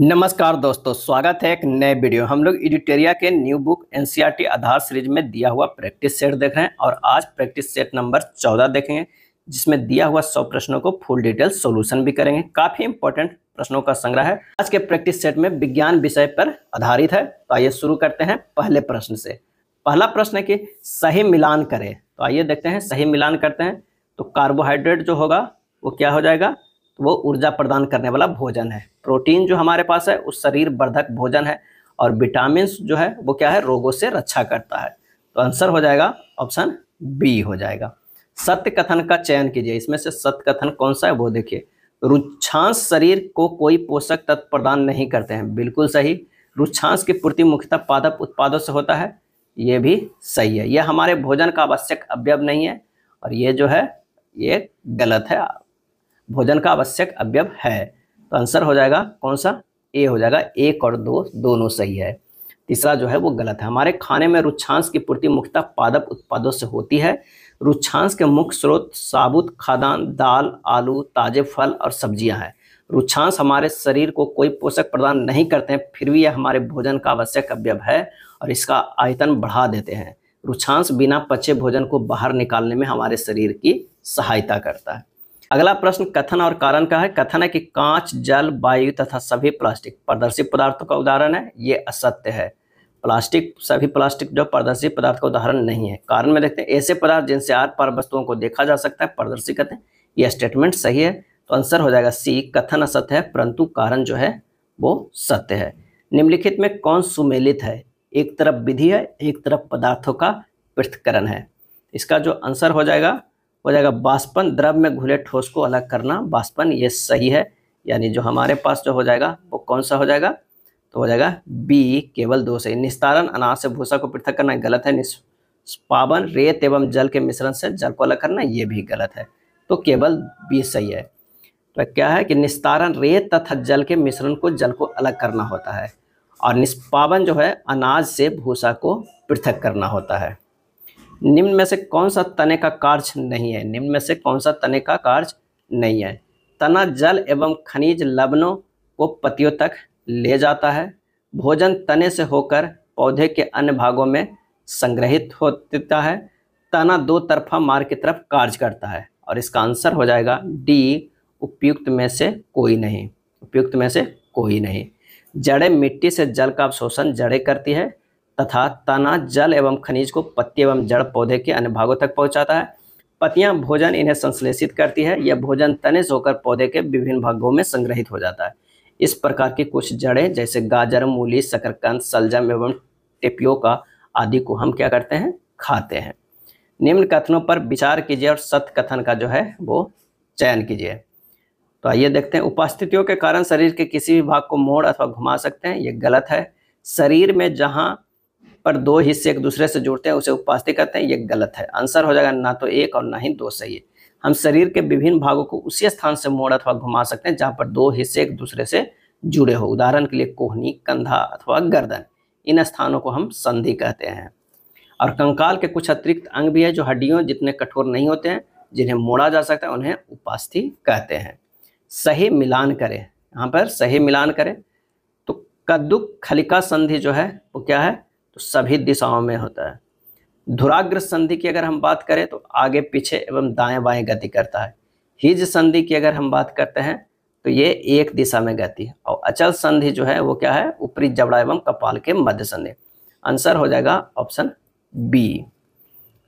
नमस्कार दोस्तों स्वागत है एक नए वीडियो हम लोग एडिटेरिया के new book NCERT Aadhaar series में दिया हुआ प्रैक्टिस सेट देख रहे हैं और आज प्रैक्टिस सेट नंबर चौदह देखेंगे जिसमें दिया हुआ सौ प्रश्नों को फुल डिटेल सॉल्यूशन भी करेंगे काफी इंपॉर्टेंट प्रश्नों का संग्रह है आज के प्रैक्टिस सेट में विज्ञान विषय पर आधारित है तो आइए शुरू करते हैं पहले प्रश्न से पहला प्रश्न है कि सही मिलान करें तो आइए देखते हैं सही मिलान करते हैं तो कार्बोहाइड्रेट जो होगा वो क्या हो जाएगा वो ऊर्जा प्रदान करने वाला भोजन है प्रोटीन जो हमारे पास है वो शरीर वर्धक भोजन है और विटामिन जो है वो क्या है रोगों से रक्षा करता है तो आंसर हो जाएगा ऑप्शन बी हो जाएगा सत्य कथन का चयन कीजिए इसमें से सत्य कथन कौन सा है वो देखिए रुच्छांश शरीर को कोई पोषक तत्व प्रदान नहीं करते हैं बिल्कुल सही रुच्छांश की पूर्ति मुख्यतः पादप उत्पादों से होता है ये भी सही है यह हमारे भोजन का आवश्यक अवयव नहीं है और ये जो है ये गलत है भोजन का आवश्यक अवयव है तो आंसर हो जाएगा कौन सा ए हो जाएगा एक और दो दोनों सही है तीसरा जो है वो गलत है हमारे खाने में रुच्छांश की पूर्ति मुख्यतः पादप उत्पादों से होती है रुच्छांश के मुख्य स्रोत साबुत खादान दाल आलू ताजे फल और सब्जियां हैं रुच्छांश हमारे शरीर को कोई पोषक प्रदान नहीं करते हैं फिर भी यह हमारे भोजन का आवश्यक अवयव है और इसका आयतन बढ़ा देते हैं रुच्छांश बिना पचे भोजन को बाहर निकालने में हमारे शरीर की सहायता करता है अगला प्रश्न कथन और कारण का है कथन है कि कांच जल वायु तथा सभी प्लास्टिक प्रदर्शित पदार्थों का उदाहरण है ये असत्य है प्लास्टिक सभी प्लास्टिक जो प्रदर्शित पदार्थ का उदाहरण नहीं है कारण में देखते हैं ऐसे पदार्थ जिनसे आर पार वस्तुओं को देखा जा सकता है पारदर्शी कहते हैं यह स्टेटमेंट सही है तो आंसर हो जाएगा सी कथन असत्य है परंतु कारण जो है वो सत्य है निम्नलिखित में कौन सुमेलित है एक तरफ विधि है एक तरफ पदार्थों का पृथ्करण है इसका जो आंसर हो जाएगा हो जाएगा बाष्पन द्रव में घुले ठोस को अलग करना बाष्पन ये सही है यानी जो हमारे पास जो हो जाएगा वो कौन सा हो जाएगा तो हो जाएगा बी केवल दो सही निस्तारण अनाज से भूसा को पृथक करना गलत है निष्पावन रेत एवं जल के मिश्रण से जल को अलग करना ये भी गलत है तो केवल बी सही है तो क्या है कि निस्तारण रेत तथा जल के मिश्रण को जल को अलग करना होता है और निष्पावन जो है अनाज से भूसा को पृथक करना होता है निम्न में से कौन सा तने का कार्य नहीं है निम्न में से कौन सा तने का कार्य नहीं है तना जल एवं खनिज लवणों को पतियों तक ले जाता है भोजन तने से होकर पौधे के अन्य भागों में संग्रहित होता है तना दो तरफा मार की तरफ कार्य करता है और इसका आंसर हो जाएगा डी उपयुक्त में से कोई नहीं उपयुक्त में से कोई नहीं जड़ें मिट्टी से जल का अवशोषण जड़ें करती है तथा तना जल एवं खनिज को पत्ती एवं जड़ पौधे के अन्य भागों तक पहुंचाता है पत्तियां भोजन इन्हें संश्लेषित करती है यह भोजन तने से होकर पौधे के विभिन्न भागों में संग्रहित हो जाता है इस प्रकार की कुछ जड़ें जैसे गाजर मूली शकरकंद सलजम एवं का आदि को हम क्या करते हैं खाते हैं निम्न कथनों पर विचार कीजिए और सत्य कथन का जो है वो चयन कीजिए तो आइए देखते हैं उपस्थितियों के कारण शरीर के किसी भी भाग को मोड़ अथवा घुमा सकते हैं ये गलत है शरीर में जहाँ पर दो हिस्से एक दूसरे से जुड़ते हैं उसे उपास्थि कहते हैं ये गलत है आंसर हो जाएगा ना तो एक और ना ही दो सही है हम शरीर के विभिन्न भागों को उसी स्थान से मोड़ अथवा घुमा सकते हैं जहां पर दो हिस्से एक दूसरे से जुड़े हो उदाहरण के लिए कोहनी कंधा अथवा गर्दन इन स्थानों को हम संधि कहते हैं और कंकाल के कुछ अतिरिक्त अंग भी है जो हड्डियों जितने कठोर नहीं होते हैं जिन्हें मोड़ा जा सकता है उन्हें उपास्थि कहते हैं सही मिलान करें यहाँ पर सही मिलान करें तो कद्दुक खलिका संधि जो है वो क्या है तो सभी दिशाओं में होता है धुराग्र संधि की अगर हम बात करें तो आगे पीछे एवं दाएं बाएं गति करता है हिज संधि की अगर हम बात करते हैं तो ये एक दिशा में गति है और अचल संधि जो है वो क्या है ऊपरी जबड़ा एवं कपाल के मध्य संधि आंसर हो जाएगा ऑप्शन बी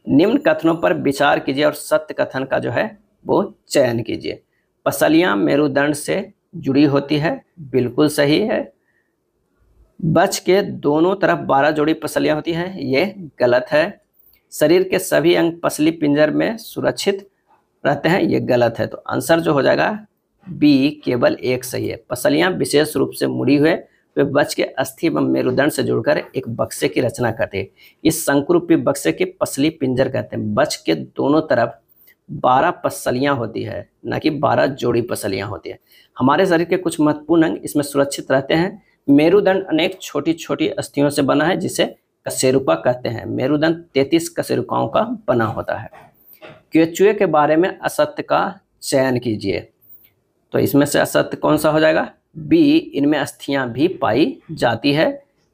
निम्न कथनों पर विचार कीजिए और सत्य कथन का जो है वो चयन कीजिए पसलियां मेरुदंड से जुड़ी होती है बिल्कुल सही है बच के दोनों तरफ बारह जोड़ी पसलियां होती हैं ये गलत है शरीर के सभी अंग पसली पिंजर में सुरक्षित रहते हैं ये गलत है तो आंसर जो हो जाएगा बी केवल एक सही है पसलियां विशेष रूप से मुड़ी हुए वे बच के अस्थि एवं मेरुदंड से जुड़कर एक बक्से की रचना करते हैं इस संकुरूपी बक्से की पसली पिंजर कहते हैं बच के दोनों तरफ बारह पसलियां होती है न कि बारह जोड़ी पसलियां होती है हमारे शरीर के कुछ महत्वपूर्ण अंग इसमें सुरक्षित रहते हैं मेरुदंड अनेक छोटी छोटी अस्थियों से बना है जिसे कसेरुका कहते हैं मेरुदंड तैतीस कसेरुपाओं का बना होता है केचुए के बारे में असत्य का चयन कीजिए तो इसमें से असत्य कौन सा हो जाएगा बी इनमें अस्थियां भी पाई जाती है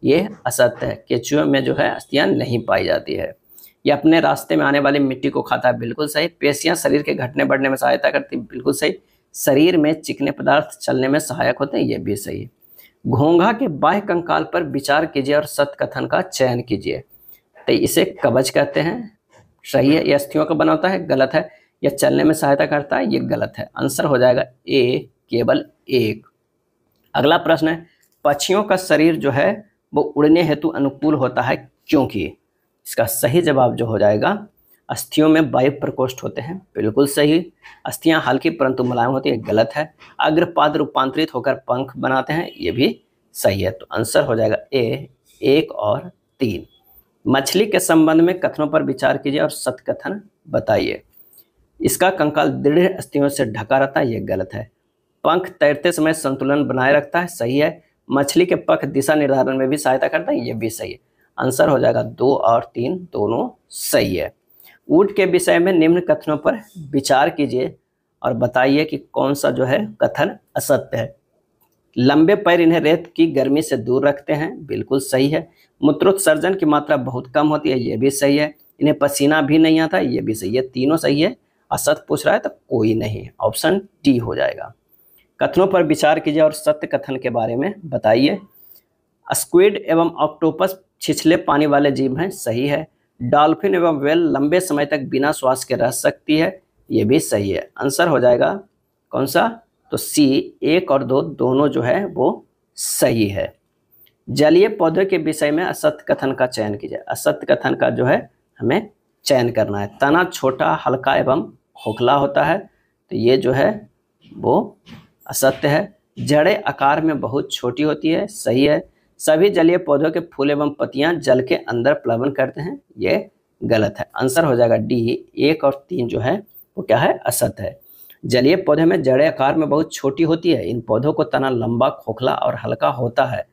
ये असत्य है केचुए में जो है अस्थियां नहीं पाई जाती है ये अपने रास्ते में आने वाली मिट्टी को खाता है बिल्कुल सही पेशियां शरीर के घटने बढ़ने में सहायता करती बिल्कुल सही शरीर में चिकने पदार्थ चलने में सहायक होते हैं ये भी सही है घोंघा के बाह्य कंकाल पर विचार कीजिए और सत्कथन का चयन कीजिए तो इसे कवच कहते हैं सही है यह अस्थियों का बनाता है गलत है यह चलने में सहायता करता है ये गलत है आंसर हो जाएगा ए केवल एक अगला प्रश्न है पक्षियों का शरीर जो है वो उड़ने हेतु अनुकूल होता है क्योंकि इसका सही जवाब जो हो जाएगा अस्थियों में वायु प्रकोष्ठ होते हैं बिल्कुल सही अस्थियां हल्की परंतु मुलायम होती है गलत है अग्रपाद रूपांतरित होकर पंख बनाते हैं ये भी सही है तो आंसर हो जाएगा ए एक और तीन मछली के संबंध में कथनों पर विचार कीजिए और सतकथन बताइए इसका कंकाल दृढ़ अस्थियों से ढका रहता है यह गलत है पंख तैरते समय संतुलन बनाए रखता है सही है मछली के पंख दिशा निर्धारण में भी सहायता करता है ये भी सही है आंसर हो जाएगा दो और तीन दोनों सही है ऊट के विषय में निम्न कथनों पर विचार कीजिए और बताइए कि कौन सा जो है कथन असत्य है लंबे पैर इन्हें रेत की गर्मी से दूर रखते हैं बिल्कुल सही है मूत्रोत्सर्जन की मात्रा बहुत कम होती है ये भी सही है इन्हें पसीना भी नहीं आता ये भी सही है तीनों सही है असत पूछ रहा है तो कोई नहीं ऑप्शन टी हो जाएगा कथनों पर विचार कीजिए और सत्य कथन के बारे में बताइए स्क्विड एवं ऑक्टोपस छिछले पानी वाले जीव हैं सही है डॉल्फिन एवं वेल लंबे समय तक बिना श्वास के रह सकती है ये भी सही है आंसर हो जाएगा कौन सा तो सी एक और दो दोनों जो है वो सही है जलीय पौधे के विषय में असत्य कथन का चयन कीजिए असत्य कथन का जो है हमें चयन करना है तना छोटा हल्का एवं खोखला होता है तो ये जो है वो असत्य है जड़े आकार में बहुत छोटी होती है सही है सभी जलीय पौधों के फूल एवं पत्तियां जल के अंदर प्लवन करते हैं ये गलत है आंसर हो जाएगा डी एक और तीन जो है वो क्या है असत है जलीय पौधे में जड़े आकार में बहुत छोटी होती है इन पौधों को तना लंबा खोखला और हल्का होता है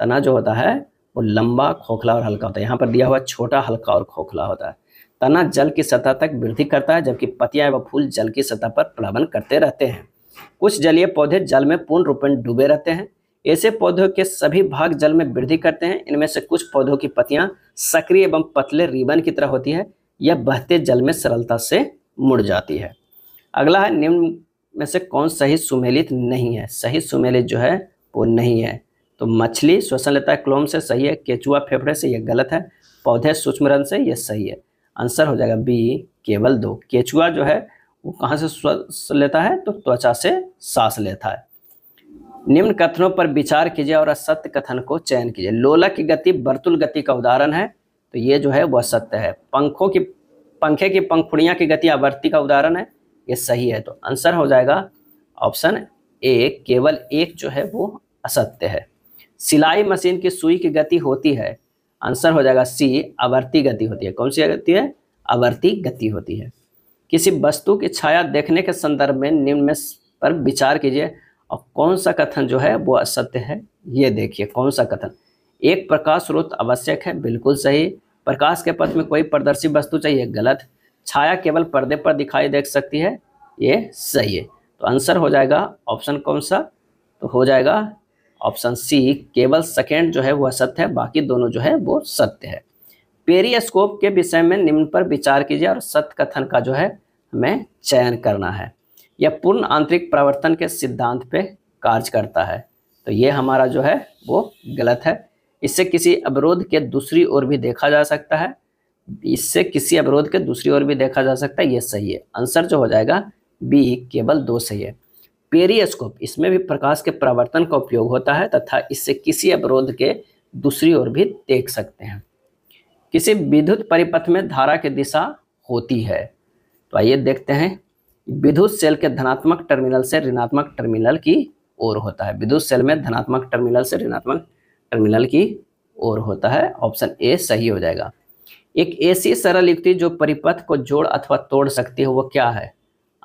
तना जो होता है वो लंबा खोखला और हल्का होता है यहाँ पर दिया हुआ छोटा हल्का और खोखला होता है तना जल की सतह तक वृद्धि करता है जबकि पतियां एवं फूल जल की सतह पर प्लावन करते रहते हैं कुछ जलीय पौधे जल में पूर्ण रूप में डूबे रहते हैं ऐसे पौधों के सभी भाग जल में वृद्धि करते हैं इनमें से कुछ पौधों की पत्तियां सक्रिय एवं पतले रिबन की तरह होती है यह बहते जल में सरलता से मुड़ जाती है अगला है निम्न में से कौन सही सुमेलित नहीं है सही सुमेलित जो है वो नहीं है तो मछली श्वसन लेता है क्लोम से सही है केचुआ फेफड़े से यह गलत है पौधे सूक्ष्म रन से यह सही है आंसर हो जाएगा बी केवल दो केचुआ जो है वो कहाँ से श्वास लेता है तो त्वचा से सांस लेता है निम्न कथनों पर विचार कीजिए और असत्य कथन को चयन कीजिए लोला की गति बर्तुल गति का उदाहरण है तो ये जो है वह सत्य है पंखों की पंखे की पंखुड़ियाँ की गति आवर्ती का उदाहरण है ये सही है तो आंसर हो जाएगा ऑप्शन ए केवल एक जो है वो असत्य है सिलाई मशीन की सुई की गति होती है आंसर हो जाएगा सी आवर्ती गति होती है कौन सी गति है आवर्ती गति होती है किसी वस्तु की छाया देखने के संदर्भ में निम्न में पर विचार कीजिए और कौन सा कथन जो है वो असत्य है ये देखिए कौन सा कथन एक प्रकाश स्रोत आवश्यक है बिल्कुल सही प्रकाश के पथ में कोई पारदर्शी वस्तु चाहिए गलत छाया केवल पर्दे पर दिखाई देख सकती है ये सही है तो आंसर हो जाएगा ऑप्शन कौन सा तो हो जाएगा ऑप्शन सी केवल सेकेंड जो है वो असत्य है बाकी दोनों जो है वो सत्य है पेरियस्कोप के विषय में निम्न पर विचार कीजिए और सत्य कथन का जो है हमें चयन करना है यह पूर्ण आंतरिक प्रवर्तन के सिद्धांत पे कार्य करता है तो ये हमारा जो है वो गलत है इससे किसी अवरोध के दूसरी ओर भी देखा जा सकता है इससे किसी अवरोध के दूसरी ओर भी देखा जा सकता है ये सही है आंसर जो हो जाएगा बी केवल दो सही है पेरियस्कोप इसमें भी प्रकाश के प्रवर्तन का उपयोग होता है तथा इससे किसी अवरोध के दूसरी ओर भी देख सकते हैं किसी विद्युत परिपथ में धारा की दिशा होती है तो आइए देखते हैं विद्युत सेल के धनात्मक टर्मिनल से ऋणात्मक टर्मिनल की ओर होता है विद्युत सेल में धनात्मक टर्मिनल से ऋणात्मक टर्मिनल की ओर होता है ऑप्शन ए सही हो जाएगा एक ऐसी सरल युक्ति जो परिपथ को जोड़ अथवा तोड़ सकती है वो क्या है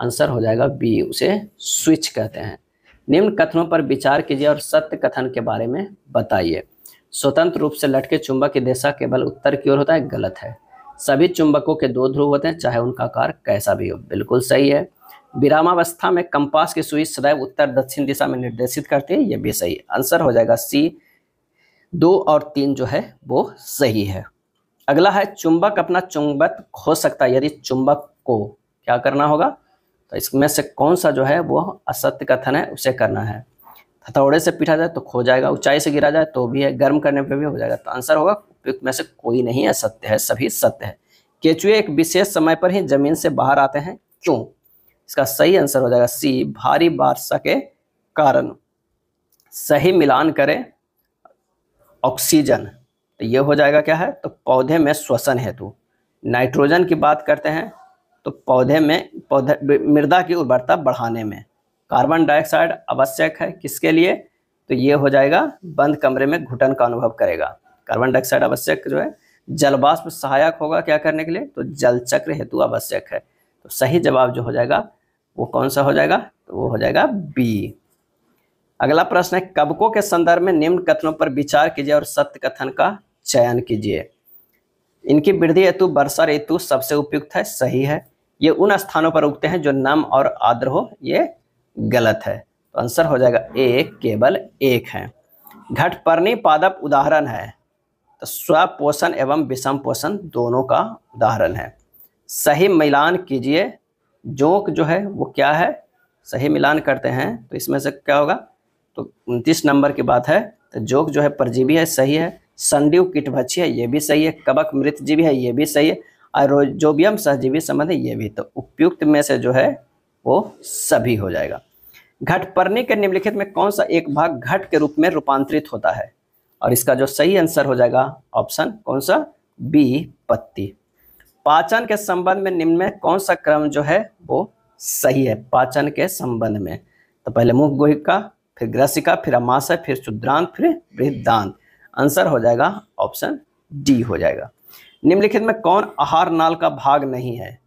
आंसर हो जाएगा बी उसे स्विच कहते हैं निम्न कथनों पर विचार कीजिए और सत्य कथन के बारे में बताइए स्वतंत्र रूप से लटके चुंबक की दिशा केवल उत्तर की ओर होता है गलत है सभी चुंबकों के दो ध्रुव होते हैं चाहे उनका आकार कैसा भी हो बिल्कुल सही है विरामावस्था में कंपास की सुई सदैव उत्तर दक्षिण दिशा में निर्देशित करती है यह भी सही आंसर हो जाएगा सी दो और तीन जो है वो सही है अगला है चुंबक अपना चुंबक खो सकता है यदि चुंबक को क्या करना होगा तो इसमें से कौन सा जो है वो असत्य कथन है उसे करना है हथौड़े से पीटा जाए तो खो जाएगा ऊंचाई से गिरा जाए तो भी है गर्म करने पे भी हो जाएगा तो आंसर होगा उपयुक्त में से कोई नहीं है सत्य है सभी सत्य है केचुए एक विशेष समय पर ही जमीन से बाहर आते हैं क्यों इसका सही आंसर हो जाएगा सी भारी वर्षा के कारण सही मिलान करें ऑक्सीजन तो ये हो जाएगा क्या है तो पौधे में श्वसन हेतु नाइट्रोजन की बात करते हैं तो पौधे में पौधे मृदा की उर्वरता बढ़ाने में कार्बन डाइऑक्साइड आवश्यक है किसके लिए तो ये हो जाएगा बंद कमरे में घुटन का अनुभव करेगा कार्बन डाइऑक्साइड आवश्यक जो है जलवाष्प सहायक होगा क्या करने के लिए तो जल चक्र हेतु आवश्यक है तो सही जवाब जो हो जाएगा वो कौन सा हो जाएगा तो वो हो जाएगा बी अगला प्रश्न है कबकों के संदर्भ में निम्न कथनों पर विचार कीजिए और सत्य कथन का चयन कीजिए इनकी वृद्धि हेतु वर्षा ऋतु सबसे उपयुक्त है सही है ये उन स्थानों पर उगते हैं जो नम और आद्र हो ये गलत है तो आंसर हो जाएगा एक केवल एक है घटपर्णी पादप उदाहरण है तो स्वपोषण एवं विषम पोषण दोनों का उदाहरण है सही मिलान कीजिए जोंक जो है वो क्या है सही मिलान करते हैं तो इसमें से क्या होगा तो उनतीस नंबर की बात है तो जोंक जो है परजीवी है सही है संडीव कीटभक्षी है ये भी सही है कबक मृत जीवी है ये भी सही है और सहजीवी संबंध है ये भी तो उपयुक्त में से जो है वो सभी हो जाएगा घटपर्णी के निम्नलिखित में कौन सा एक भाग घट के रूप में रूपांतरित होता है और इसका जो सही आंसर हो जाएगा ऑप्शन कौन सा बी पत्ती पाचन के संबंध में निम्न में कौन सा क्रम जो है वो सही है पाचन के संबंध में तो पहले मुख गोहिका फिर ग्रसिका फिर अमाशय फिर शुद्रांत फिर वृद्धांत आंसर हो जाएगा ऑप्शन डी हो जाएगा निम्नलिखित में कौन आहार नाल का भाग नहीं है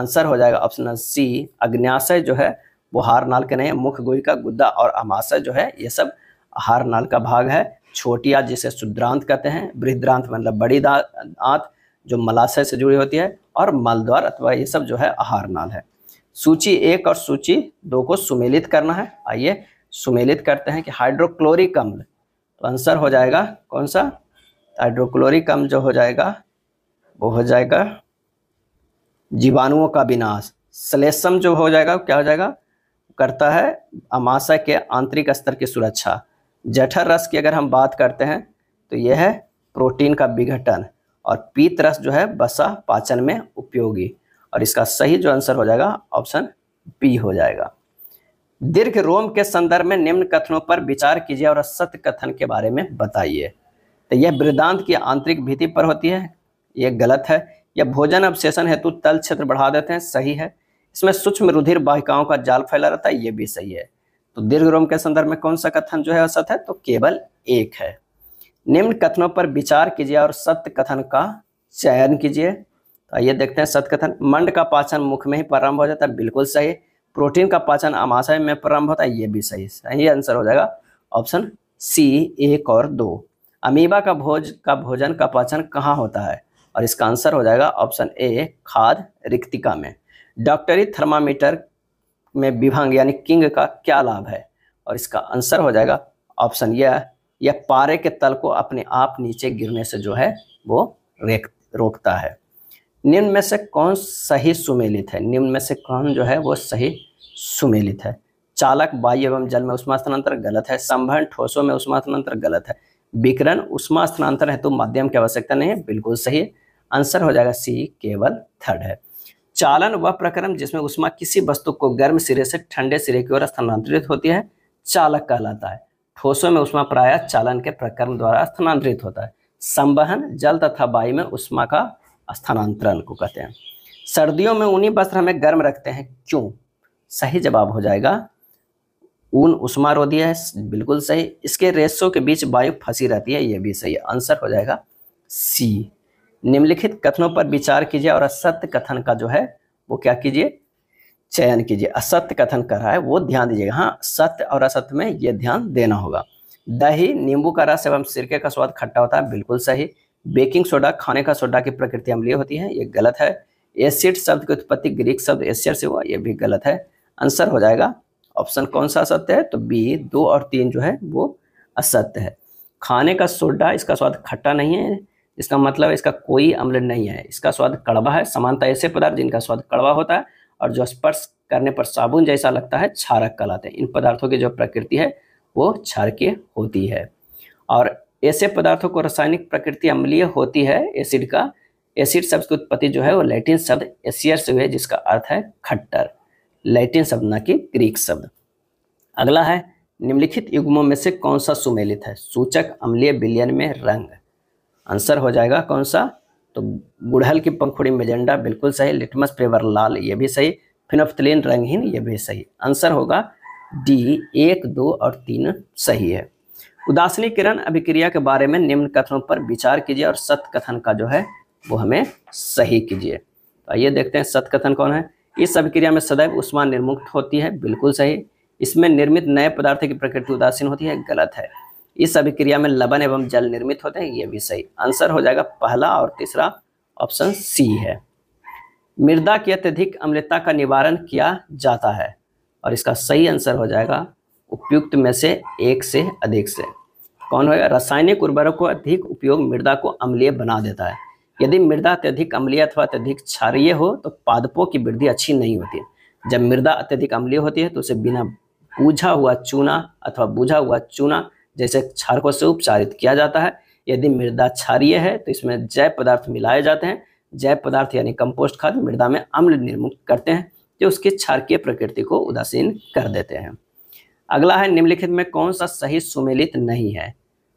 आंसर हो जाएगा ऑप्शन सी अग्न्याशय जो है वो हार नाल के नहीं है मुख गोहिका गुद्दा और अमाशय जो है ये सब आहार नाल का भाग है छोटी आंत जिसे शुद्रांत कहते हैं बृहद्रांत मतलब बड़ी आंत जो मलाशय से जुड़ी होती है और मलद्वार अथवा ये सब जो है आहार नाल है सूची एक और सूची दो को सुमेलित करना है आइए सुमेलित करते हैं कि हाइड्रोक्लोरिक अम्ल तो आंसर हो जाएगा कौन सा हाइड्रोक्लोरिक अम्ल जो हो जाएगा वो हो जाएगा जीवाणुओं का विनाश सलेसम जो हो जाएगा क्या हो जाएगा करता है अमाशय के आंतरिक स्तर की सुरक्षा जठर रस की अगर हम बात करते हैं तो यह है प्रोटीन का विघटन और पीत रस जो है बसा पाचन में उपयोगी और इसका सही जो आंसर हो जाएगा ऑप्शन बी हो जाएगा दीर्घ रोम के संदर्भ में निम्न कथनों पर विचार कीजिए और सत्य कथन के बारे में बताइए तो यह वृद्धांत की आंतरिक भीति पर होती है यह गलत है यह भोजन अवशेषण हेतु तल क्षेत्र बढ़ा देते हैं सही है इसमें सूक्ष्म रुधिर बाहिकाओं का जाल फैला रहता है ये भी सही है तो दीर्घ रोम के संदर्भ में कौन सा कथन जो है असत है तो केवल एक है निम्न कथनों पर विचार कीजिए और सत्य कथन का चयन कीजिए तो आइए देखते हैं सत्य कथन मंड का पाचन मुख में ही प्रारंभ हो जाता है बिल्कुल सही प्रोटीन का पाचन आमाशय में प्रारंभ होता है ये भी सही सही आंसर हो जाएगा ऑप्शन सी एक और दो अमीबा का भोज का भोजन का पाचन कहाँ होता है और इसका आंसर हो जाएगा ऑप्शन ए खाद रिक्तिका में डॉक्टरी थर्मामीटर में विभंग यानी किंग का क्या लाभ है और इसका आंसर हो जाएगा ऑप्शन यह यह पारे के तल को अपने आप नीचे गिरने से जो है वो रेक रोकता है निम्न में से कौन सही सुमेलित है निम्न में से कौन जो है वो सही सुमेलित है चालक वायु एवं जल में उष्मा स्थानांतर गलत है संभरण ठोसों में उष्मा स्थानांतर गलत है विकरण उष्मा स्थानांतर है तो माध्यम की आवश्यकता नहीं है बिल्कुल सही आंसर हो जाएगा सी केवल थर्ड है चालन वह प्रक्रम जिसमें उष्मा किसी वस्तु को गर्म सिरे से ठंडे सिरे की ओर स्थानांतरित होती है चालक कहलाता है ठोसों में उष्मा प्राय चालन के प्रक्रम द्वारा स्थानांतरित होता है संवहन जल तथा वायु में उष्मा का स्थानांतरण को कहते हैं सर्दियों में ऊनी वस्त्र हमें गर्म रखते हैं क्यों सही जवाब हो जाएगा ऊन उष्मा रोधी है बिल्कुल सही इसके रेशों के बीच वायु फंसी रहती है यह भी सही आंसर हो जाएगा सी निम्नलिखित कथनों पर विचार कीजिए और असत्य कथन का जो है वो क्या कीजिए चयन कीजिए असत्य कथन कर रहा है वो ध्यान दीजिएगा हाँ सत्य और असत्य में ये ध्यान देना होगा दही नींबू का रस एवं सिरके का स्वाद खट्टा होता है बिल्कुल सही बेकिंग सोडा खाने का सोडा की प्रकृति अम्लीय होती है ये गलत है एसिड शब्द की उत्पत्ति ग्रीक शब्द एसियर से हुआ ये भी गलत है आंसर हो जाएगा ऑप्शन कौन सा असत्य है तो बी दो और तीन जो है वो असत्य है खाने का सोडा इसका स्वाद खट्टा नहीं है इसका मतलब इसका कोई अम्ल नहीं है इसका स्वाद कड़वा है समानता ऐसे पदार्थ जिनका स्वाद कड़वा होता है और जो स्पर्श करने पर साबुन जैसा लगता है क्षारक कहलाते हैं इन पदार्थों की जो प्रकृति है वो क्षारकीय होती है और ऐसे पदार्थों को रासायनिक प्रकृति अम्लीय होती है एसिड का एसिड शब्द की उत्पत्ति जो है वो लैटिन शब्द एसियर से हुए जिसका अर्थ है खट्टर लैटिन शब्द ना कि ग्रीक शब्द अगला है निम्नलिखित युग्मों में से कौन सा सुमेलित है सूचक अम्लीय विलयन में रंग आंसर हो जाएगा कौन सा तो गुड़हल की पंखुड़ी मेजेंडा बिल्कुल सही लिटमस पेवर लाल ये भी सही फिनोफ्थलीन रंगहीन ये भी सही आंसर होगा डी एक दो और तीन सही है उदासनी किरण अभिक्रिया के बारे में निम्न कथनों पर विचार कीजिए और सत्य कथन का जो है वो हमें सही कीजिए तो आइए देखते हैं सत्य कथन कौन है इस अभिक्रिया में सदैव उष्मा निर्मुक्त होती है बिल्कुल सही इसमें निर्मित नए पदार्थ की प्रकृति उदासीन होती है गलत है इस अभिक्रिया में लवन एवं जल निर्मित होते हैं ये भी सही आंसर हो जाएगा पहला और तीसरा ऑप्शन सी है मृदा की अत्यधिक अम्लता का निवारण किया जाता है और इसका सही आंसर हो जाएगा उपयुक्त में से एक से अधिक से कौन होगा रासायनिक उर्वरक को अधिक उपयोग मृदा को अम्लीय बना देता है यदि मृदा अत्यधिक अम्लीय अथवा अत्यधिक क्षारीय हो तो पादपों की वृद्धि अच्छी नहीं होती जब मृदा अत्यधिक अम्लीय होती है तो उसे बिना बूझा हुआ चूना अथवा बूझा हुआ चूना जैसे क्षार को से उपचारित किया जाता है यदि मृदा क्षारीय है तो इसमें जैव पदार्थ मिलाए जाते हैं जैव पदार्थ यानी कंपोस्ट खाद मृदा में अम्ल निर्मुक्त करते हैं जो उसकी क्षारकीय प्रकृति को उदासीन कर देते हैं अगला है निम्नलिखित में कौन सा सही सुमेलित नहीं है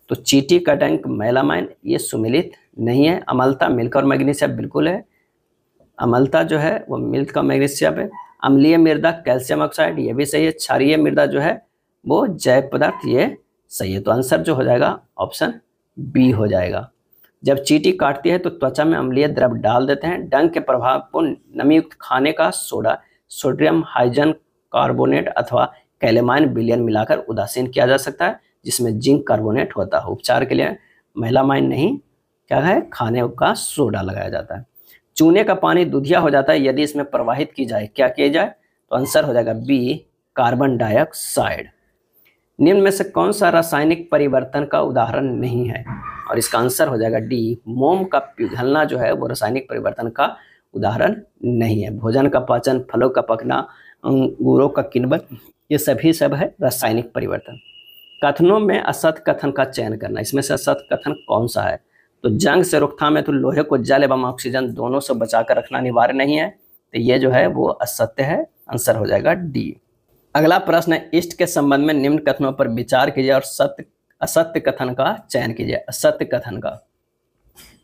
तो चीटी कटंक माइन ये सुमेलित नहीं है अमलता मिल्क और मैग्नीशियम बिल्कुल है अमलता जो है वो मिल्क और मैग्नीशियम है अम्लीय मृदा कैल्शियम ऑक्साइड ये भी सही है क्षारीय मृदा जो है वो जैव पदार्थ ये सही है तो आंसर जो हो जाएगा ऑप्शन बी हो जाएगा जब चीटी काटती है तो त्वचा में अम्लीय द्रव डाल देते हैं डंग के प्रभाव को नमीयुक्त खाने का सोडा सोडियम हाइड्रन कार्बोनेट अथवा कैलेमाइन बिलियन मिलाकर उदासीन किया जा सकता है जिसमें जिंक कार्बोनेट होता है उपचार के लिए महिला माइन नहीं क्या है खाने का सोडा लगाया जाता है चूने का पानी दुधिया हो जाता है यदि इसमें प्रवाहित की जाए क्या किया जाए तो आंसर हो जाएगा बी कार्बन डाइऑक्साइड निम्न में से कौन सा रासायनिक परिवर्तन का उदाहरण नहीं है और इसका आंसर हो जाएगा डी मोम का पिघलना जो है वो रासायनिक परिवर्तन का उदाहरण नहीं है भोजन का पाचन फलों का पकना अंगूरों का किनबन ये सभी सब है रासायनिक परिवर्तन कथनों में असत कथन का चयन करना इसमें से असत कथन कौन सा है तो जंग से रोकथाम है तो लोहे को जल एवं ऑक्सीजन दोनों से बचा कर रखना अनिवार्य नहीं है तो ये जो है वो असत्य है आंसर हो जाएगा डी अगला प्रश्न है इष्ट के संबंध में निम्न कथनों पर विचार कीजिए और सत्य असत्य कथन का चयन कीजिए असत्य कथन का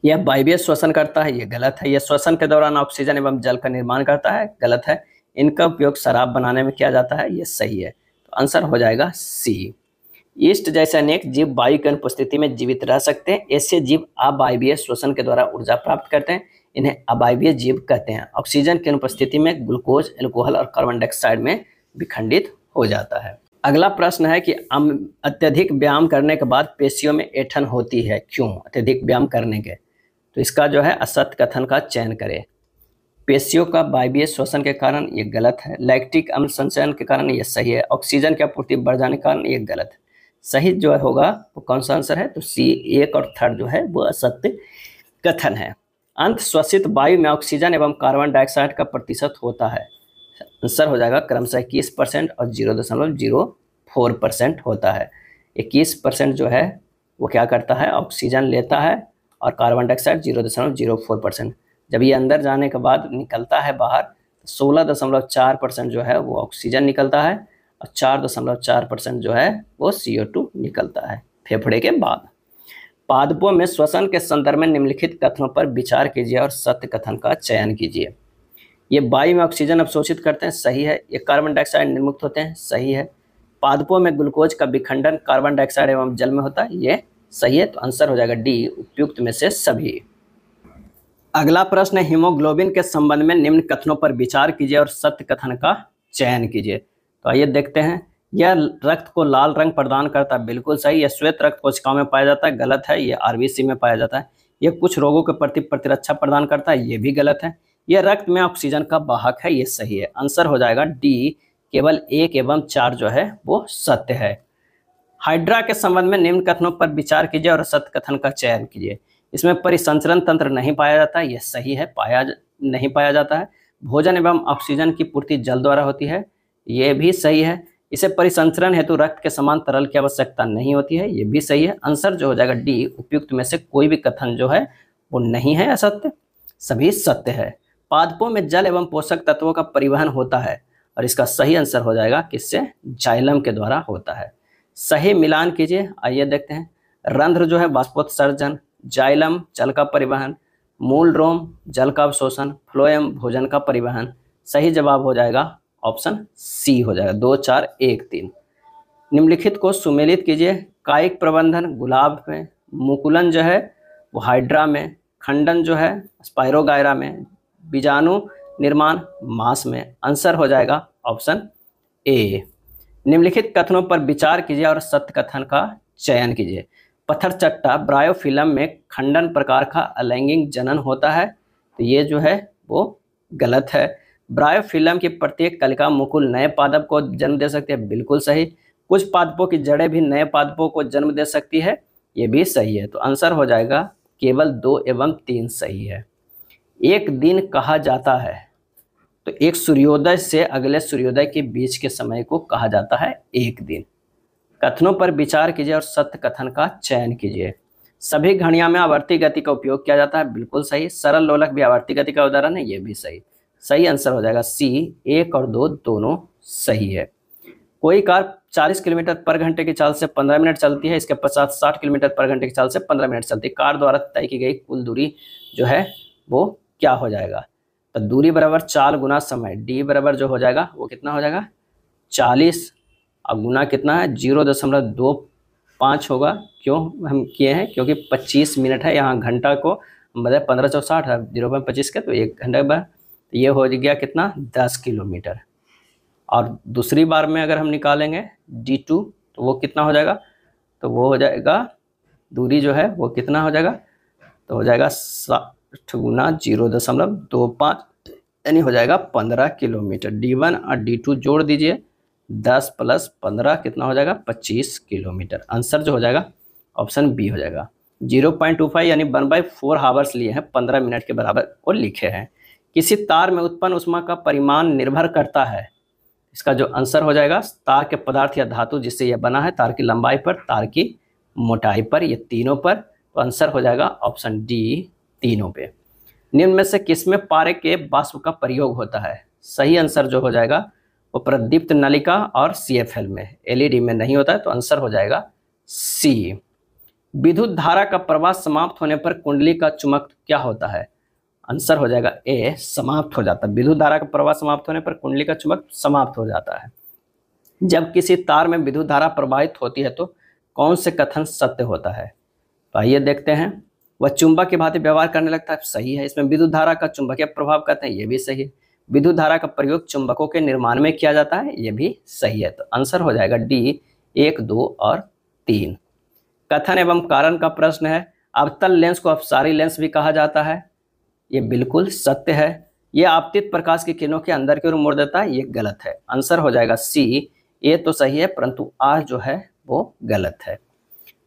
यह वायवीय श्वसन करता है यह गलत है यह श्वसन के दौरान ऑक्सीजन एवं जल का निर्माण करता है गलत है इनका उपयोग शराब बनाने में किया जाता है यह सही है तो आंसर हो जाएगा सी ईस्ट जैसे अनेक जीव वायु की अनुपस्थिति में जीवित रह सकते हैं ऐसे जीव अवायवीय श्वसन के द्वारा ऊर्जा प्राप्त करते हैं इन्हें अवायवीय जीव कहते हैं ऑक्सीजन की अनुपस्थिति में ग्लूकोज एल्कोहल और कार्बन डाइऑक्साइड में विखंडित हो जाता है अगला प्रश्न है कि अत्यधिक व्यायाम करने के बाद पेशियों में ऐठन होती है क्यों अत्यधिक व्यायाम करने के तो इसका जो है असत कथन का चयन करें पेशियों का वायवीय श्वसन के कारण ये गलत है लैक्टिक अम्ल संचयन के कारण ये सही है ऑक्सीजन की आपूर्ति बढ़ जाने के कारण ये गलत है सही जो होगा वो कौन सा आंसर है तो सी एक और थर्ड जो है वो असत्य कथन है अंत श्वसित वायु में ऑक्सीजन एवं कार्बन डाइऑक्साइड का प्रतिशत होता है आंसर हो जाएगा क्रमशः इक्कीस परसेंट और जीरो दशमलव जीरो फोर परसेंट होता है इक्कीस परसेंट जो है वो क्या करता है ऑक्सीजन लेता है और कार्बन डाइऑक्साइड जीरो दशमलव जीरो फोर परसेंट जब ये अंदर जाने के बाद निकलता है बाहर तो सोलह दशमलव चार परसेंट जो है वो ऑक्सीजन निकलता है और चार दशमलव चार परसेंट जो है वो सी ओ टू निकलता है फेफड़े के बाद पादपों में श्वसन के संदर्भ में निम्नलिखित कथनों पर विचार कीजिए और सत्य कथन का चयन कीजिए ये वायु में ऑक्सीजन अवशोषित करते हैं सही है ये कार्बन डाइऑक्साइड निर्मुक्त होते हैं सही है पादपों में ग्लूकोज का विखंडन कार्बन डाइऑक्साइड एवं जल में होता है ये सही है तो आंसर हो जाएगा डी उपयुक्त में से सभी अगला प्रश्न है हीमोग्लोबिन के संबंध में निम्न कथनों पर विचार कीजिए और सत्य कथन का चयन कीजिए तो आइए देखते हैं यह रक्त को लाल रंग प्रदान करता है बिल्कुल सही यह श्वेत रक्त कोशिकाओं में पाया जाता है गलत है यह आरबीसी में पाया जाता है यह कुछ रोगों के प्रति प्रतिरक्षा प्रदान करता है ये भी गलत है ये रक्त में ऑक्सीजन का वाहक है ये सही है आंसर हो जाएगा डी केवल एक एवं चार जो है वो सत्य है हाइड्रा के संबंध में निम्न कथनों पर विचार कीजिए और सत्य कथन का चयन कीजिए इसमें परिसंचरण तंत्र नहीं पाया जाता यह सही है पाया नहीं पाया जाता है भोजन एवं ऑक्सीजन की पूर्ति जल द्वारा होती है ये भी सही है इसे परिसंचरण हेतु रक्त के समान तरल की आवश्यकता नहीं होती है ये भी सही है आंसर जो हो जाएगा डी उपयुक्त में से कोई भी कथन जो है वो नहीं है असत्य सभी सत्य है पादपों में जल एवं पोषक तत्वों का परिवहन होता है और इसका सही आंसर हो जाएगा किससे जाइलम के द्वारा होता है सही मिलान कीजिए आइए देखते हैं रंध्र जो है बाष्पोत्सर्जन जाइलम जल का परिवहन मूल रोम जल का अवशोषण फ्लोएम भोजन का परिवहन सही जवाब हो जाएगा ऑप्शन सी हो जाएगा दो चार एक तीन निम्नलिखित को सुमेलित कीजिए कायिक प्रबंधन गुलाब में मुकुलन जो है वो हाइड्रा में खंडन जो है स्पायरोगायरा में बीजाणु निर्माण मास में आंसर हो जाएगा ऑप्शन ए निम्नलिखित कथनों पर विचार कीजिए और सत्य कथन का चयन कीजिए पत्थर चट्टा ब्रायोफिल्म में खंडन प्रकार का अलैंगिक जनन होता है तो ये जो है वो गलत है ब्रायोफिल्म की प्रत्येक कलिका मुकुल नए पादप को जन्म दे सकती है बिल्कुल सही कुछ पादपों की जड़ें भी नए पादपों को जन्म दे सकती है ये भी सही है तो आंसर हो जाएगा केवल दो एवं तीन सही है एक दिन कहा जाता है तो एक सूर्योदय से अगले सूर्योदय के बीच के समय को कहा जाता है एक दिन कथनों पर विचार कीजिए और सत्य कथन का चयन कीजिए सभी घड़िया में आवर्ती गति का उपयोग किया जाता है बिल्कुल सही सरल लोलक भी आवर्ती गति का उदाहरण है ये भी सही सही आंसर हो जाएगा सी एक और दो दोनों सही है कोई कार 40 किलोमीटर पर घंटे की चाल से 15 मिनट चलती है इसके पश्चात 60 किलोमीटर पर घंटे की चाल से 15 मिनट चलती है कार द्वारा तय की गई कुल दूरी जो है वो क्या हो जाएगा तो दूरी बराबर चार गुना समय डी बराबर जो हो जाएगा वो कितना हो जाएगा चालीस और गुना कितना है जीरो दशमलव दो पाँच होगा क्यों हम किए हैं क्योंकि पच्चीस मिनट है यहाँ घंटा को मतलब पंद्रह सौ साठ है जीरो पॉइंट पच्चीस का तो एक घंटे तो ये हो गया कितना दस किलोमीटर और दूसरी बार में अगर हम निकालेंगे डी टू तो वो कितना हो जाएगा तो वो हो जाएगा दूरी जो है वो कितना हो जाएगा तो हो जाएगा गुना जीरो दशमलव दो पाँच यानी हो जाएगा पंद्रह किलोमीटर डी वन और डी टू जोड़ दीजिए दस प्लस पंद्रह कितना हो जाएगा पच्चीस किलोमीटर आंसर जो हो जाएगा ऑप्शन बी हो जाएगा जीरो पॉइंट टू फाइव यानी वन बाई फोर हावर्स लिए हैं पंद्रह मिनट के बराबर और लिखे हैं किसी तार में उत्पन्न उष्मा का परिमाण निर्भर करता है इसका जो आंसर हो जाएगा तार के पदार्थ या धातु जिससे यह बना है तार की लंबाई पर तार की मोटाई पर ये तीनों पर तो आंसर हो जाएगा ऑप्शन डी तीनों पे निम्न में से किस में पारे के बाष्प का प्रयोग होता है सही आंसर जो हो जाएगा वो प्रदीप्त नलिका और सी में एलईडी e में नहीं होता है तो आंसर हो जाएगा सी विद्युत धारा का प्रवाह समाप्त होने पर कुंडली का चुमक क्या होता है आंसर हो जाएगा ए समाप्त हो जाता है विद्युत धारा का प्रवाह समाप्त होने पर कुंडली का चुमक समाप्त हो जाता है जब किसी तार में विद्युत धारा प्रवाहित होती है तो कौन से कथन सत्य होता है तो आइए देखते हैं वह चुंबक के भांति व्यवहार करने लगता है सही है इसमें विद्युत धारा का चुंबकीय प्रभाव कहते हैं ये भी सही है विद्युत धारा का प्रयोग चुंबकों के निर्माण में किया जाता है ये भी सही है तो आंसर हो जाएगा डी एक दो और तीन कथन एवं कारण का प्रश्न है अवतल लेंस को अपसारी लेंस भी कहा जाता है ये बिल्कुल सत्य है यह आपतित प्रकाश की किरणों के अंदर की ओर मोड़ देता है ये गलत है आंसर हो जाएगा सी ये तो सही है परंतु आ जो है वो गलत है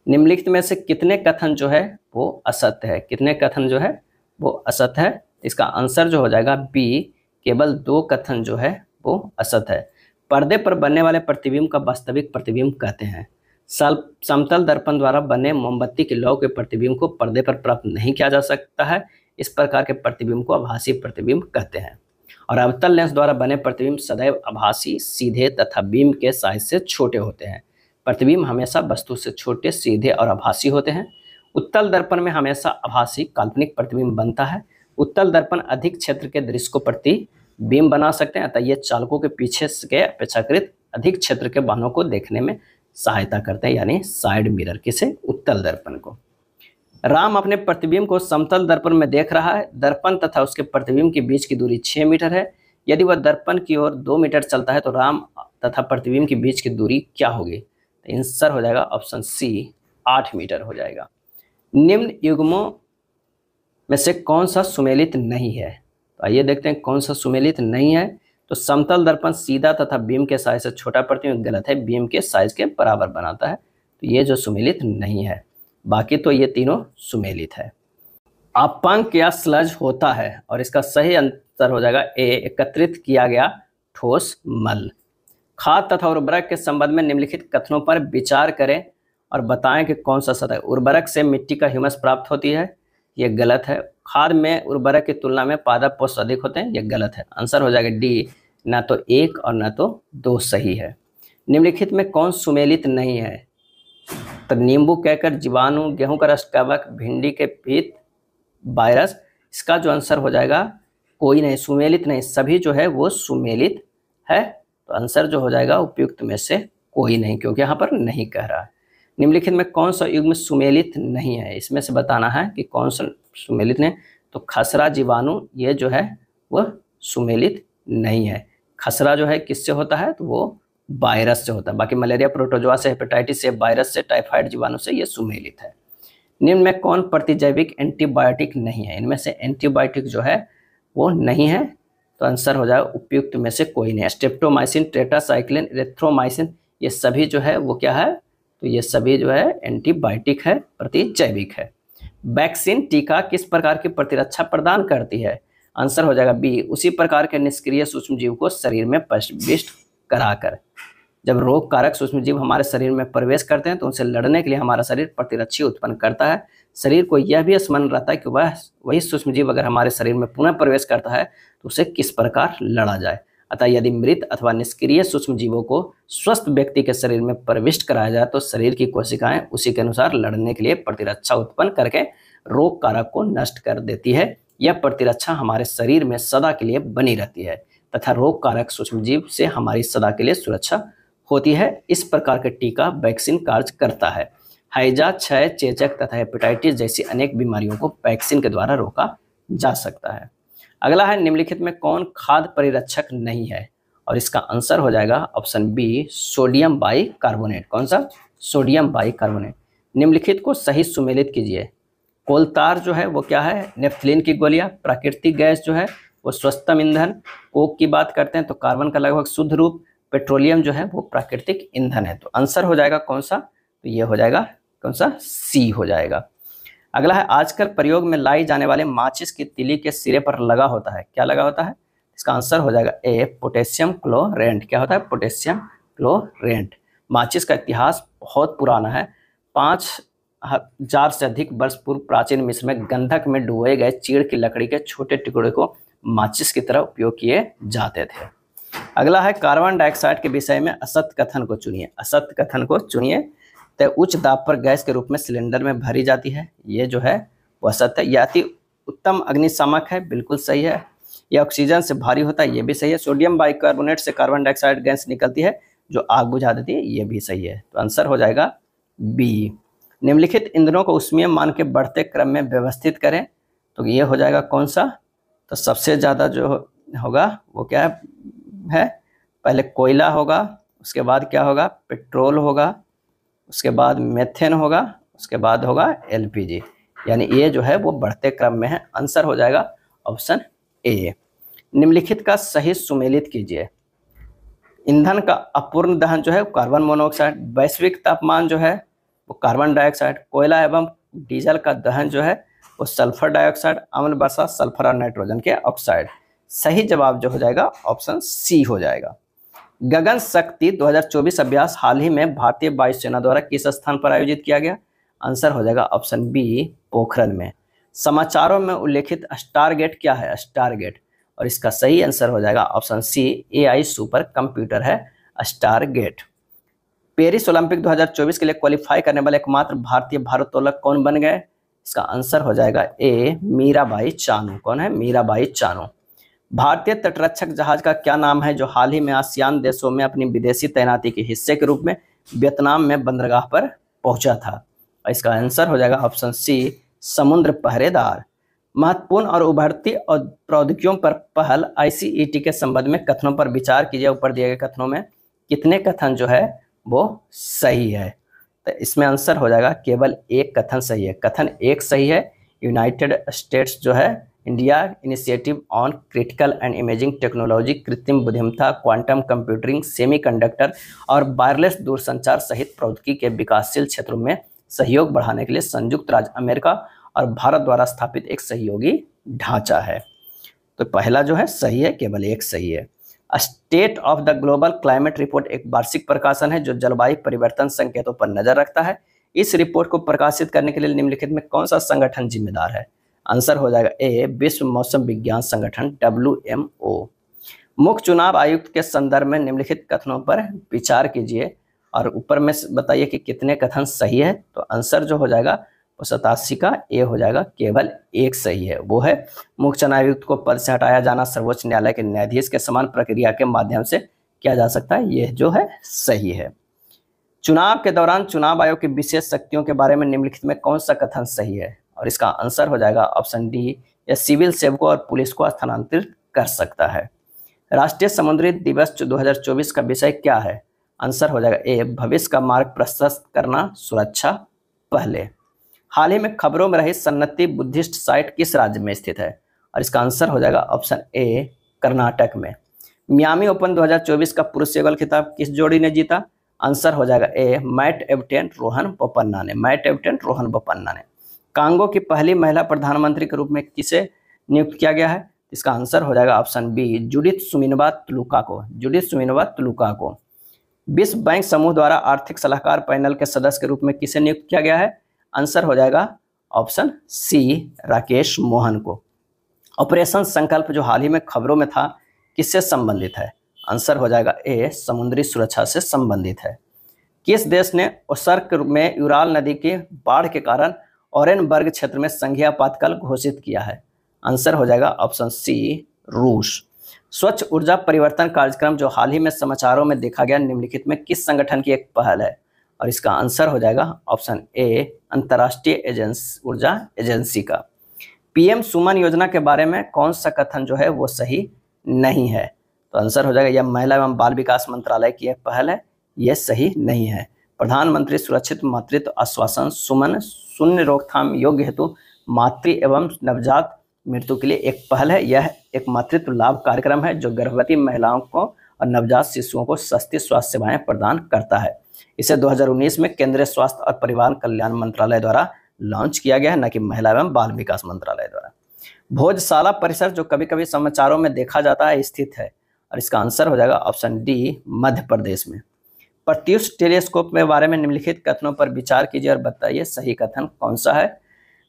निम्नलिखित में से कितने कथन जो है वो असत्य है कितने कथन जो है वो असत्य है इसका आंसर जो हो जाएगा बी केवल दो कथन जो है वो असत है पर्दे पर बनने वाले प्रतिबिंब का वास्तविक प्रतिबिंब कहते हैं सल समतल दर्पण द्वारा बने मोमबत्ती के लौ के प्रतिबिंब को पर्दे पर प्राप्त नहीं किया जा सकता है इस प्रकार के प्रतिबिंब को आभासी प्रतिबिंब कहते हैं और अवतल लेंस द्वारा बने प्रतिबिंब सदैव आभासी सीधे तथा बिंब के साइज से छोटे होते हैं प्रतिबिंब हमेशा वस्तु से छोटे सीधे और आभासी होते हैं उत्तल दर्पण में हमेशा आभासी काल्पनिक प्रतिबिंब बनता है उत्तल दर्पण अधिक क्षेत्र के दृश्य को बीम बना सकते हैं अतः ये चालकों के पीछे के अपेक्षाकृत अधिक क्षेत्र के वाहनों को देखने में सहायता करते हैं यानी साइड मिरर किसे उत्तल दर्पण को राम अपने प्रतिबिंब को समतल दर्पण में देख रहा है दर्पण तथा उसके प्रतिबिंब के बीच की दूरी छः मीटर है यदि वह दर्पण की ओर दो मीटर चलता है तो राम तथा प्रतिबिंब के बीच की दूरी क्या होगी तो आंसर हो जाएगा ऑप्शन सी आठ मीटर हो जाएगा निम्न युग्मों में से कौन सा सुमेलित नहीं है तो आइए देखते हैं कौन सा सुमेलित नहीं है तो समतल दर्पण सीधा तथा बीम के साइज से छोटा प्रतिबिंब गलत है बीम के साइज के बराबर बनाता है तो ये जो सुमेलित नहीं है बाकी तो ये तीनों सुमेलित है अपंक या स्लज होता है और इसका सही अंतर हो जाएगा ए एकत्रित किया गया ठोस मल खाद तथा उर्वरक के संबंध में निम्नलिखित कथनों पर विचार करें और बताएं कि कौन सा सतह उर्वरक से मिट्टी का ह्यूमस प्राप्त होती है ये गलत है खाद में उर्वरक की तुलना में पादप पोष अधिक होते हैं ये गलत है आंसर हो जाएगा डी ना तो एक और ना तो दो सही है निम्नलिखित में कौन सुमेलित नहीं है तो नींबू कहकर जीवाणु गेहूं का रस कवक भिंडी के पीत वायरस इसका जो आंसर हो जाएगा कोई नहीं सुमेलित नहीं सभी जो है वो सुमेलित है तो आंसर जो हो जाएगा उपयुक्त में से कोई नहीं क्योंकि यहाँ पर नहीं कह रहा है निम्नलिखित में कौन सा युग्म सुमेलित नहीं है इसमें से बताना है कि कौन सा सुमेलित नहीं तो खसरा जीवाणु ये जो है वह सुमेलित नहीं है खसरा जो है किससे होता है तो वो वायरस से होता है बाकी मलेरिया प्रोटोजोआ से हेपेटाइटिस से वायरस से टाइफाइड जीवाणु से ये सुमेलित है निम्न में कौन प्रतिजैविक एंटीबायोटिक नहीं है इनमें से एंटीबायोटिक जो है वो नहीं है तो आंसर हो जाएगा उपयुक्त में से कोई नहीं स्टेप्टोमाइसिन ट्रेटासाइक्लिन रेथ्रोमाइसिन ये सभी जो है वो क्या है तो ये सभी जो है एंटीबायोटिक है प्रतिजैविक है वैक्सीन टीका किस प्रकार की प्रतिरक्षा प्रदान करती है आंसर हो जाएगा बी उसी प्रकार के निष्क्रिय सूक्ष्म जीव को शरीर में प्रविष्ट कराकर जब रोग कारक सूक्ष्म जीव हमारे शरीर में प्रवेश करते हैं तो उनसे लड़ने के लिए हमारा शरीर प्रतिरक्षी उत्पन्न करता है शरीर को यह भी स्मरण रहता है कि वह वही सूक्ष्म जीव अगर हमारे शरीर में पुनः प्रवेश करता है तो उसे किस प्रकार लड़ा जाए अतः यदि मृत अथवा निष्क्रिय सूक्ष्म जीवों को स्वस्थ व्यक्ति के शरीर में प्रविष्ट कराया जाए तो शरीर की कोशिकाएं उसी के अनुसार लड़ने के लिए प्रतिरक्षा उत्पन्न करके रोग कारक को नष्ट कर देती है यह प्रतिरक्षा हमारे शरीर में सदा के लिए बनी रहती है तथा रोग कारक सूक्ष्म जीव से हमारी सदा के लिए सुरक्षा होती है इस प्रकार के टीका वैक्सीन कार्य करता है हाइजा क्षय चेचक तथा हेपेटाइटिस जैसी अनेक बीमारियों को वैक्सीन के द्वारा रोका जा सकता है अगला है निम्नलिखित में कौन खाद परिरक्षक नहीं है और इसका आंसर हो जाएगा option B sodium bicarbonate कौन सा सोडियम बाई कार्बोनेट निम्नलिखित को सही सुमेलित कीजिए कोलतार जो है वो क्या है नेफ्थलिन की गोलियां प्राकृतिक गैस जो है वो स्वस्थम ईंधन कोक की बात करते हैं तो कार्बन का लगभग शुद्ध रूप पेट्रोलियम जो है वो प्राकृतिक ईंधन है तो आंसर हो जाएगा कौन सा तो ये हो जाएगा कौन सा सी हो जाएगा अगला है आजकल प्रयोग में लाई जाने वाले माचिस की तिली के सिरे पर लगा होता है क्या लगा होता है इसका आंसर हो जाएगा ए पोटेशियम क्लोरेंट क्या होता है पोटेशियम क्लोरेंट माचिस का इतिहास बहुत पुराना है पाँच हजार से अधिक वर्ष पूर्व प्राचीन मिस्र में गंधक में डूबे गए चीड़ की लकड़ी के छोटे टुकड़े को माचिस की तरह उपयोग किए जाते थे अगला है कार्बन डाइऑक्साइड के विषय में असत्य कथन को चुनिए असत्य कथन को चुनिए तय उच्च दाब पर गैस के रूप में सिलेंडर में भरी जाती है ये जो है वह सत्य है अति उत्तम अग्निशामक है बिल्कुल सही है यह ऑक्सीजन से भारी होता है ये भी सही है सोडियम बाइकार्बोनेट से कार्बन डाइऑक्साइड गैस निकलती है जो आग बुझा देती है ये भी सही है तो आंसर हो जाएगा बी निम्नलिखित ईंधनों को उष्मीय मान के बढ़ते क्रम में व्यवस्थित करें तो ये हो जाएगा कौन सा तो सबसे ज़्यादा जो होगा वो क्या है पहले कोयला होगा उसके बाद क्या होगा पेट्रोल होगा उसके बाद मेथेन होगा उसके बाद होगा एलपीजी यानी ये जो है वो बढ़ते क्रम में है आंसर हो जाएगा ऑप्शन ए निम्नलिखित का सही सुमेलित कीजिए ईंधन का अपूर्ण दहन जो है कार्बन मोनोऑक्साइड वैश्विक तापमान जो है वो कार्बन डाइऑक्साइड कोयला एवं डीजल का दहन जो है वो सल्फर डाइऑक्साइड अम्ल वर्षा सल्फर और नाइट्रोजन के ऑक्साइड सही जवाब जो हो जाएगा ऑप्शन सी हो जाएगा गगन शक्ति 2024 अभ्यास हाल ही में भारतीय वायुसेना द्वारा किस स्थान पर आयोजित किया गया आंसर हो जाएगा ऑप्शन बी पोखरन में समाचारों में उल्लेखित स्टारगेट क्या है स्टारगेट और इसका सही आंसर हो जाएगा option C A super computer है स्टारगेट पेरिस ओलंपिक 2024 के लिए क्वालिफाई करने वाले एकमात्र भारतीय भारोत्तोलक कौन बन गए इसका आंसर हो जाएगा ए मीराबाई चानू कौन है मीराबाई चानू भारतीय तटरक्षक जहाज का क्या नाम है जो हाल ही में आसियान देशों में अपनी विदेशी तैनाती के हिस्से के रूप में वियतनाम में बंदरगाह पर पहुंचा था इसका आंसर हो जाएगा ऑप्शन सी समुद्र पहरेदार महत्वपूर्ण और उभरती और प्रौद्योगिकियों पर पहल आईसीईटी के संबंध में कथनों पर विचार कीजिए ऊपर दिए गए कथनों में कितने कथन जो है वो सही है तो इसमें आंसर हो जाएगा केवल एक कथन सही है कथन एक सही है यूनाइटेड स्टेट्स जो है India initiative on critical and imaging technology कृत्रिम बुद्धिमता क्वांटम कंप्यूटरिंग सेमीकंडक्टर और वायरलेस दूरसंचार सहित प्रौद्योगिकी के विकासशील क्षेत्रों में सहयोग बढ़ाने के लिए संयुक्त राज्य अमेरिका और भारत द्वारा स्थापित एक सहयोगी ढांचा है तो पहला जो है सही है केवल एक सही है state of the global climate report एक वार्षिक प्रकाशन है जो जलवायु परिवर्तन संकेतों पर नजर रखता है इस रिपोर्ट को प्रकाशित करने के लिए निम्नलिखित में कौन सा संगठन जिम्मेदार है आंसर हो जाएगा ए विश्व मौसम विज्ञान संगठन डब्ल्यू एम ओ मुख्य चुनाव आयुक्त के संदर्भ में निम्नलिखित कथनों पर विचार कीजिए और ऊपर में बताइए कि कितने कथन सही है तो आंसर जो हो जाएगा वो सतासी का ए हो जाएगा केवल एक सही है वो है मुख्य चुनाव आयुक्त को पद से हटाया जाना सर्वोच्च न्यायालय के न्यायाधीश के समान प्रक्रिया के माध्यम से किया जा सकता है यह जो है सही है चुनाव के दौरान चुनाव आयोग की विशेष शक्तियों के बारे में निम्नलिखित में कौन सा कथन सही है और इसका आंसर हो जाएगा ऑप्शन डी यह सिविल सेवकों और पुलिस को स्थानांतरित कर सकता है राष्ट्रीय समुद्री दिवस 2024 का विषय क्या है आंसर हो जाएगा ए भविष्य का मार्ग प्रशस्त करना सुरक्षा पहले हाल ही में खबरों में रही सन्नति बुद्धिस्ट साइट किस राज्य में स्थित है और इसका आंसर हो जाएगा ऑप्शन ए कर्नाटक में मियामी ओपन 2024 का पुरुष युगल खिताब किस जोड़ी ने जीता आंसर हो जाएगा ए मैट एवटेंट रोहन बोपन्ना ने मैट एवटेंट रोहन बोपन्ना ने कांगो की पहली महिला प्रधानमंत्री के रूप में किसे नियुक्त किया गया है इसका आंसर हो जाएगा ऑप्शन बी जुडित सुमिनवा तुलुका को जुडित सुमिनवा तुलुका को विश्व बैंक समूह द्वारा आर्थिक सलाहकार पैनल के सदस्य के रूप में किसे नियुक्त किया गया है आंसर हो जाएगा ऑप्शन सी राकेश मोहन को ऑपरेशन संकल्प जो हाल ही में खबरों में था किससे संबंधित है आंसर हो जाएगा ए समुद्री सुरक्षा से संबंधित है किस देश ने ओसर्क में यूराल नदी के बाढ़ के कारण ओरेनबर्ग क्षेत्र में संघीय आपातकाल घोषित किया है आंसर हो जाएगा ऑप्शन सी रूस स्वच्छ ऊर्जा परिवर्तन कार्यक्रम जो हाल ही में समाचारों में देखा गया निम्नलिखित में किस संगठन की एक पहल है और इसका आंसर हो जाएगा ऑप्शन ए अंतर्राष्ट्रीय एजेंसी ऊर्जा एजेंसी का पीएम सुमन योजना के बारे में कौन सा कथन जो है वो सही नहीं है तो आंसर हो जाएगा यह महिला एवं बाल विकास मंत्रालय की एक पहल है यह सही नहीं है प्रधानमंत्री सुरक्षित मातृत्व आश्वासन सुमन शून्य रोकथाम योग्य हेतु मातृ एवं नवजात मृत्यु के लिए एक पहल है यह एक मातृत्व लाभ कार्यक्रम है जो गर्भवती महिलाओं को और नवजात शिशुओं को सस्ती स्वास्थ्य सेवाएं प्रदान करता है इसे 2019 में केंद्रीय स्वास्थ्य और परिवार कल्याण मंत्रालय द्वारा लॉन्च किया गया है न कि महिला एवं बाल विकास मंत्रालय द्वारा भोजशाला परिसर जो कभी कभी समाचारों में देखा जाता है स्थित है और इसका आंसर हो जाएगा ऑप्शन डी मध्य प्रदेश में प्रत्युष टेलीस्कोप के बारे में निम्नलिखित कथनों पर विचार कीजिए और बताइए सही कथन कौन सा है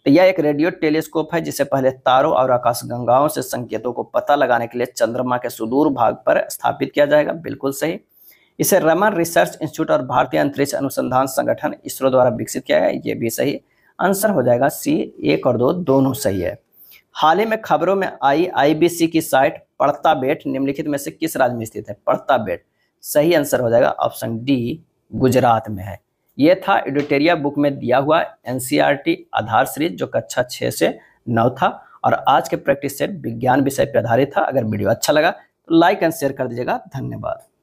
तो यह एक रेडियो टेलीस्कोप है जिसे पहले तारों और आकाशगंगाओं से संकेतों को पता लगाने के लिए चंद्रमा के सुदूर भाग पर स्थापित किया जाएगा बिल्कुल सही इसे रमन रिसर्च इंस्टीट्यूट और भारतीय अंतरिक्ष अनुसंधान संगठन इसरो द्वारा विकसित किया है ये भी सही आंसर हो जाएगा सी एक और दो दोनों सही है हाल ही में खबरों में आई आईबीसी की साइट पड़ता बेट निम्नलिखित में से किस राज्य में स्थित है पड़ता बेट सही आंसर हो जाएगा ऑप्शन डी गुजरात में है ये था एडिटेरिया बुक में दिया हुआ एन आधार सीरीज जो कक्षा छः से नौ था और आज के प्रैक्टिस सेट विज्ञान विषय पर आधारित था अगर वीडियो अच्छा लगा तो लाइक एंड शेयर कर दीजिएगा धन्यवाद